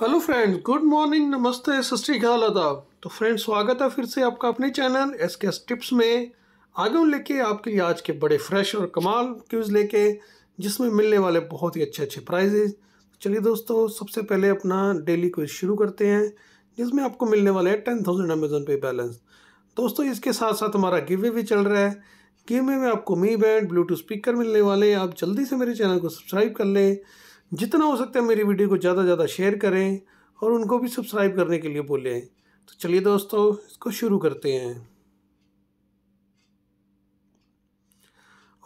Hello friends good morning नमस्ते सस्रीकाल आदाब तो फ्रेंड्स स्वागत है फिर से आपका अपने channel S K S tips में आगे हम लेके आपके लिए आज के बड़े फ्रेश और कमाल क्यूज़ लेके जिसमें मिलने वाले बहुत ही अच्छे अच्छे प्राइजेज चलिए दोस्तों सबसे पहले अपना डेली क्विज शुरू करते हैं जिसमें आपको मिलने वाले हैं ten thousand Amazon pay balance दोस्तों इसके साथ साथ हमारा गिवे भी चल रहा है गिवे में आपको मी बैंड ब्लूटूथ स्पीकर मिलने वाले हैं आप जल्दी से मेरे चैनल को सब्सक्राइब कर लें जितना हो सकता है मेरी वीडियो को ज़्यादा से ज़्यादा शेयर करें और उनको भी सब्सक्राइब करने के लिए बोलें तो चलिए दोस्तों इसको शुरू करते हैं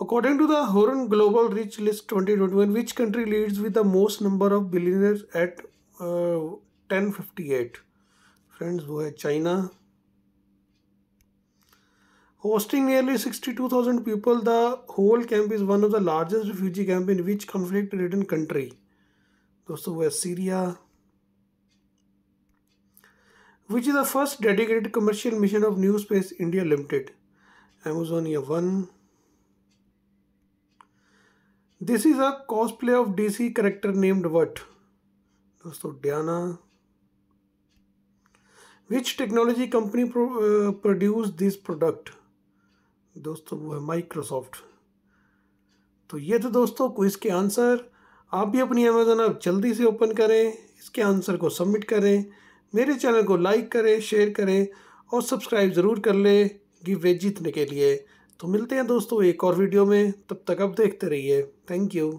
according to the Hurun global rich list twenty twenty one which country leads with the most number of billionaire at ten fifty eight friends वो है China Hosting nearly 62,000 people, the whole camp is one of the largest refugee camp in which conflict-ridden country. दोस्तों वो Syria. which is the first dedicated commercial mission of New Space India Limited. Amazonia 1. This is a cosplay of DC character named what? दोस्तों Diana. Which technology company pro, uh, produced this product? दोस्तों वो है Microsoft तो ये थे दोस्तों को इसके आंसर आप भी अपनी अमेजोन ऐप जल्दी से ओपन करें इसके आंसर को सबमिट करें मेरे चैनल को लाइक करें शेयर करें और सब्सक्राइब ज़रूर कर लें गिवे जीतने के लिए तो मिलते हैं दोस्तों एक और वीडियो में तब तक आप देखते रहिए थैंक यू